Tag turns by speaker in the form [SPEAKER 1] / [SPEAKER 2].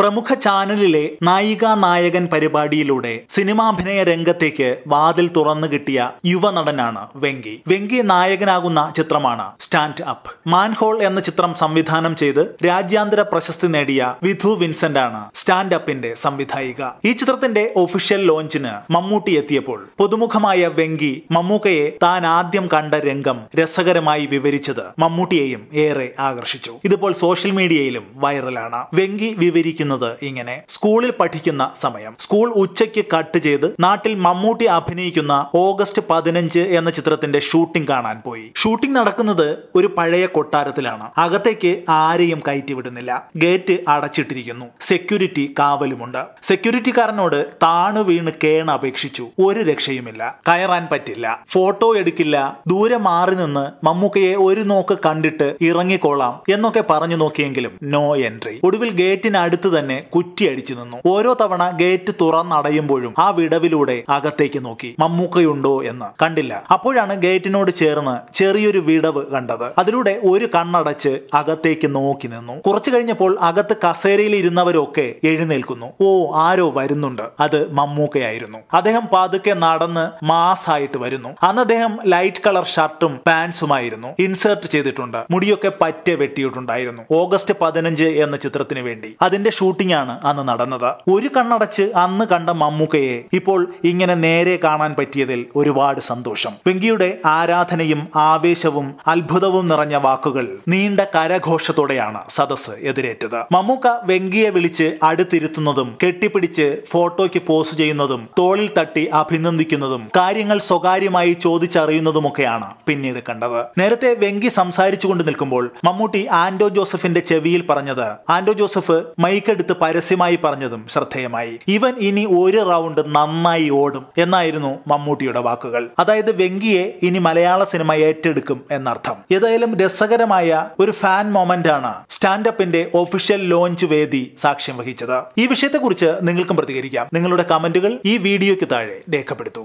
[SPEAKER 1] പ്രമുഖ ചാനലിലെ നായിക നായകൻ പരിപാടിയിലൂടെ സിനിമാഭിനയ രംഗത്തേക്ക് വാതിൽ തുറന്നു കിട്ടിയ യുവ നടനാണ് വെങ്കി വെങ്കി നായകനാകുന്ന ചിത്രമാണ് സ്റ്റാൻഡ് അപ്പ് മാൻഹോൾ എന്ന ചിത്രം സംവിധാനം ചെയ്ത് രാജ്യാന്തര പ്രശസ്തി നേടിയ വിധു വിൻസെന്റ് ആണ് സ്റ്റാൻഡ് അപ്പിന്റെ സംവിധായിക ഈ ചിത്രത്തിന്റെ ഒഫീഷ്യൽ ലോഞ്ചിന് മമ്മൂട്ടി എത്തിയപ്പോൾ പുതുമുഖമായ വെങ്കി മമ്മൂക്കയെ താൻ ആദ്യം കണ്ട രംഗം രസകരമായി വിവരിച്ചത് മമ്മൂട്ടിയെയും ഏറെ ആകർഷിച്ചു ഇതിപ്പോൾ സോഷ്യൽ മീഡിയയിലും വൈറലാണ് വെങ്കി വിവരിക്കുന്ന വിവരിക്കുന്നത് ഇങ്ങനെ സ്കൂളിൽ പഠിക്കുന്ന സമയം സ്കൂൾ ഉച്ചയ്ക്ക് കട്ട് ചെയ്ത് നാട്ടിൽ മമ്മൂട്ടി അഭിനയിക്കുന്ന ഓഗസ്റ്റ് പതിനഞ്ച് എന്ന ചിത്രത്തിന്റെ ഷൂട്ടിംഗ് കാണാൻ പോയി ഷൂട്ടിംഗ് നടക്കുന്നത് ഒരു പഴയ കൊട്ടാരത്തിലാണ് അകത്തേക്ക് ആരെയും കയറ്റിവിടുന്നില്ല ഗേറ്റ് അടച്ചിട്ടിരിക്കുന്നു സെക്യൂരിറ്റി കാവലുമുണ്ട് സെക്യൂരിറ്റിക്കാരനോട് താണു വീണ് കേണ അപേക്ഷിച്ചു ഒരു രക്ഷയുമില്ല കയറാൻ പറ്റില്ല ഫോട്ടോ എടുക്കില്ല ദൂരെ മാറി നിന്ന് മമ്മൂക്കയെ ഒരു നോക്ക് കണ്ടിട്ട് ഇറങ്ങിക്കോളാം എന്നൊക്കെ പറഞ്ഞു നോക്കിയെങ്കിലും നോ എൻട്രി ഒടുവിൽ ഗേറ്റിന് അടുത്ത് തന്നെ കുറ്റിയടിച്ചു നിന്നു ഓരോ തവണ ഗേറ്റ് തുറന്നടയുമ്പോഴും ആ വിടവിലൂടെ അകത്തേക്ക് നോക്കി മമ്മൂക്കയുണ്ടോ എന്ന് കണ്ടില്ല അപ്പോഴാണ് ഗേറ്റിനോട് ചേർന്ന് ചെറിയൊരു വിടവ് കണ്ടത് അതിലൂടെ ഒരു കണ്ണടച്ച് അകത്തേക്ക് നോക്കി നിന്നു കുറച്ചു കഴിഞ്ഞപ്പോൾ അകത്ത് കസേരയിൽ ഇരുന്നവരൊക്കെ എഴുന്നേൽക്കുന്നു ഓ ആരോ വരുന്നുണ്ട് അത് മമ്മൂക്കയായിരുന്നു അദ്ദേഹം പതുക്കെ നടന്ന് മാസായിട്ട് വരുന്നു അന്ന് അദ്ദേഹം ലൈറ്റ് കളർ ഷർട്ടും പാൻസുമായിരുന്നു ഇൻസേർട്ട് ചെയ്തിട്ടുണ്ട് മുടിയൊക്കെ പറ്റെ വെട്ടിയിട്ടുണ്ടായിരുന്നു ഓഗസ്റ്റ് പതിനഞ്ച് എന്ന ചിത്രത്തിന് വേണ്ടി അതിന്റെ ആണ് അന്ന് നടന്നത് ഒരു കണ്ണടച്ച് അന്ന് കണ്ട മമ്മൂക്കയെ ഇപ്പോൾ ഇങ്ങനെ നേരെ കാണാൻ പറ്റിയതിൽ ഒരുപാട് സന്തോഷം വെങ്കിയുടെ ആരാധനയും ആവേശവും അത്ഭുതവും നിറഞ്ഞ വാക്കുകൾ നീണ്ട കരഘോഷത്തോടെയാണ് സദസ് എതിരേറ്റത് മമ്മൂക്ക വെങ്കിയെ വിളിച്ച് അടുത്തിരുത്തുന്നതും കെട്ടിപ്പിടിച്ച് ഫോട്ടോയ്ക്ക് പോസ് ചെയ്യുന്നതും തോളിൽ തട്ടി അഭിനന്ദിക്കുന്നതും കാര്യങ്ങൾ സ്വകാര്യമായി ചോദിച്ചറിയുന്നതുമൊക്കെയാണ് പിന്നീട് കണ്ടത് നേരത്തെ വെങ്കി സംസാരിച്ചുകൊണ്ട് നിൽക്കുമ്പോൾ മമ്മൂട്ടി ആന്റോ ജോസഫിന്റെ ചെവിയിൽ പറഞ്ഞത് ആന്റോ ജോസഫ് മൈക്ക് എടുത്ത് പരസ്യമായി പറഞ്ഞതും ശ്രദ്ധേയമായി ഇവൻ ഇനി ഒരു റൗണ്ട് നന്നായി ഓടും എന്നായിരുന്നു മമ്മൂട്ടിയുടെ വാക്കുകൾ അതായത് വെങ്കിയെ ഇനി മലയാള സിനിമ ഏറ്റെടുക്കും എന്നർത്ഥം ഏതായാലും രസകരമായ ഒരു ഫാൻ മൊമെന്റ് ആണ് സ്റ്റാൻഡപ്പിന്റെ ഒഫീഷ്യൽ ലോഞ്ച് വേദി സാക്ഷ്യം വഹിച്ചത് ഈ വിഷയത്തെക്കുറിച്ച് നിങ്ങൾക്കും പ്രതികരിക്കാം നിങ്ങളുടെ കമന്റുകൾ ഈ വീഡിയോയ്ക്ക് താഴെ രേഖപ്പെടുത്തൂ